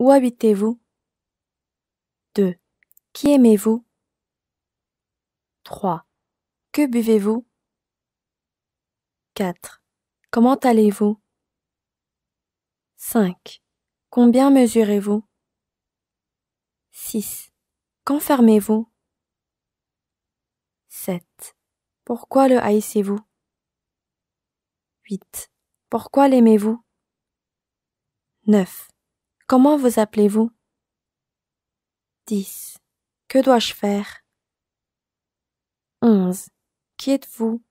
Où habitez-vous 2. Qui aimez-vous 3. Que buvez-vous 4. Comment allez-vous 5. Combien mesurez-vous 6. Quand fermez-vous 7. Pourquoi le haïssez-vous 8. Pourquoi l'aimez-vous 9. Comment vous appelez-vous 10. Que dois-je faire 11. Qui êtes-vous